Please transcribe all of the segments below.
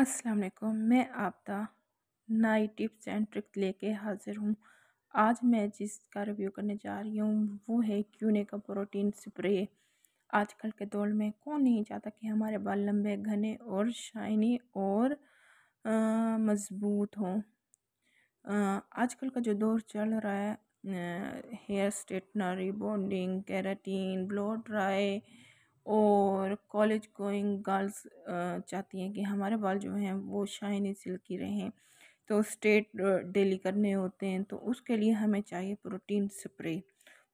अस्सलाम वालेकुम मैं आपदा नई टिप्स एंड ट्रिक लेके हाज़िर हूँ आज मैं जिसका रिव्यू करने जा रही हूँ वो है क्यूने का प्रोटीन स्प्रे आजकल के दौर में कौन नहीं चाहता कि हमारे बाल लंबे घने और शाइनी और मज़बूत हों आजकल का जो दौर चल रहा है hair straightener rebonding keratin blow dry और कॉलेज गोइंग गर्ल्स चाहती हैं कि हमारे बाल जो हैं वो शाइनी सिल्की रहें तो स्ट्रेट डेली करने होते हैं तो उसके लिए हमें चाहिए protein spray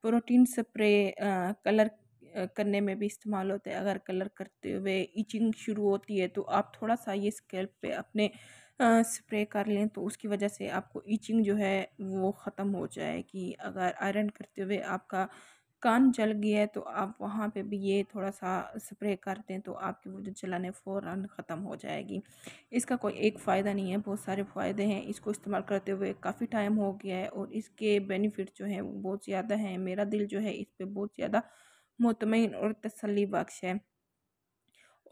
protein spray colour करने में भी इस्तेमाल होता है अगर कलर करते हुए इचिंग शुरू होती है तो आप थोड़ा सा ये स्केल्प पे अपने स्प्रे कर लें तो उसकी वजह से आपको इचिंग जो है वो ख़त्म हो जाएगी अगर आयरन करते हुए आपका कान जल गया है तो आप वहाँ पे भी ये थोड़ा सा स्प्रे कर दें तो आपकी वो जो जलन है फ़ौरन ख़त्म हो जाएगी इसका कोई एक फ़ायदा नहीं है बहुत सारे फ़ायदे हैं इसको इस्तेमाल करते हुए काफ़ी टाइम हो गया है और इसके बेनिफिट जो हैं वो बहुत ज़्यादा हैं मेरा दिल जो है इस पर बहुत ज़्यादा मुतमिन और तसली बख्श है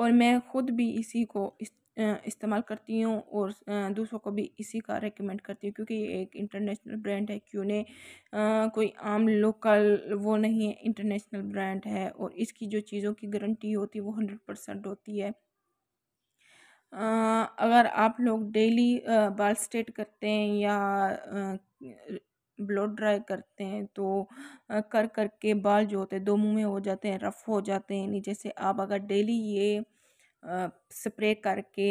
और मैं ख़ुद भी इसी को इस इस्तेमाल करती हूँ और दूसरों को भी इसी का रिकमेंड करती हूँ क्योंकि ये एक इंटरनेशनल ब्रांड है क्यों कोई आम लोकल वो नहीं है इंटरनेशनल ब्रांड है और इसकी जो चीज़ों की गारंटी होती है वो हंड्रेड परसेंट होती है अगर आप लोग डेली बाल स्ट्रेट करते हैं या ब्लड ड्राई करते हैं तो कर कर के बाल जो होते हैं दो मुँह में हो जाते हैं रफ़ हो जाते हैं नीचे से आप अगर डेली ये स्प्रे करके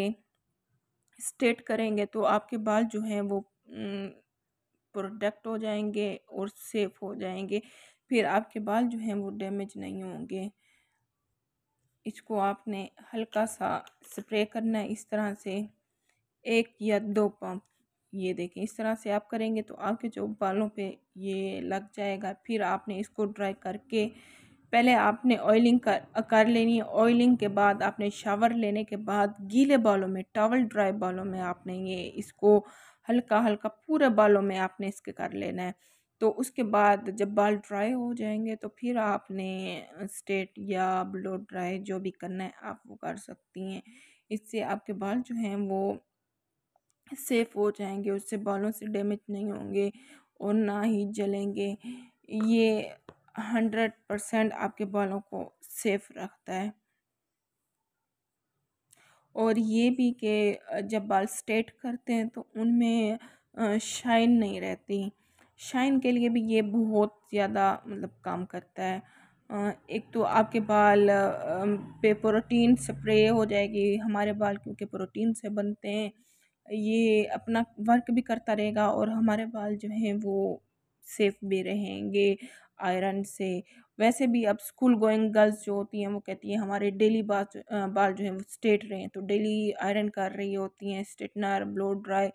स्ट्रेट करेंगे तो आपके बाल जो हैं वो प्रोडक्ट हो जाएंगे और सेफ हो जाएंगे फिर आपके बाल जो हैं वो डैमेज नहीं होंगे इसको आपने हल्का सा स्प्रे करना है इस तरह से एक या दो पंप ये देखें इस तरह से आप करेंगे तो आपके जो बालों पे ये लग जाएगा फिर आपने इसको ड्राई करके पहले आपने ऑयलिंग कर कर लेनी है ऑयलिंग के बाद आपने शावर लेने के बाद गीले बालों में टॉवल ड्राई बालों में आपने ये इसको हल्का हल्का पूरे बालों में आपने इसके कर लेना है तो उसके बाद जब बाल ड्राई हो जाएंगे तो फिर आपने स्टेट या ब्लो ड्राई जो भी करना है आप वो कर सकती हैं इससे आपके बाल जो हैं वो सेफ़ हो जाएंगे उससे बालों से डैमेज नहीं होंगे और ना ही जलेंगे ये हंड्रेड परसेंट आपके बालों को सेफ रखता है और ये भी कि जब बाल स्ट्रेट करते हैं तो उनमें शाइन नहीं रहती शाइन के लिए भी ये बहुत ज़्यादा मतलब काम करता है एक तो आपके बाल पे प्रोटीन स्प्रे हो जाएगी हमारे बाल क्योंकि प्रोटीन से बनते हैं ये अपना वर्क भी करता रहेगा और हमारे बाल जो हैं वो सेफ भी रहेंगे आयरन से वैसे भी अब स्कूल गोइंग गर्ल्स जो होती हैं वो कहती हैं हमारे डेली बाल बाल जो हैं वो स्ट्रेट रहे तो डेली आयरन कर रही होती हैं स्ट्रेटनर ब्लो ड्राई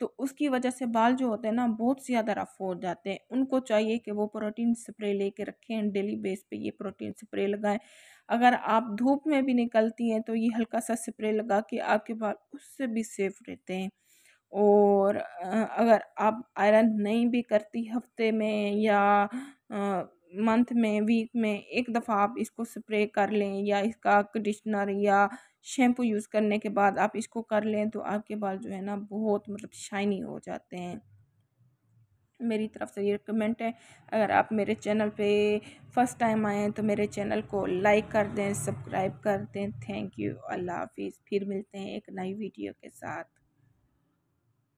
तो उसकी वजह से बाल जो होते हैं ना बहुत ज़्यादा रफ हो जाते हैं उनको चाहिए कि वो प्रोटीन स्प्रे ले कर रखें डेली बेस पे ये प्रोटीन स्प्रे लगाएं अगर आप धूप में भी निकलती हैं तो ये हल्का सा स्प्रे लगा के आपके बाल उससे भी सेफ रहते हैं और अगर आप आयरन नहीं भी करती हफ्ते में या मंथ में वीक में एक दफ़ा आप इसको स्प्रे कर लें या इसका कंडीशनर या शैम्पू यूज़ करने के बाद आप इसको कर लें तो आपके बाल जो है ना बहुत मतलब शाइनी हो जाते हैं मेरी तरफ से ये रिकमेंड है अगर आप मेरे चैनल पे फर्स्ट टाइम आए हैं तो मेरे चैनल को लाइक कर दें सब्सक्राइब कर दें थैंक यू अल्लाह हाफिज़ फिर मिलते हैं एक नई वीडियो के साथ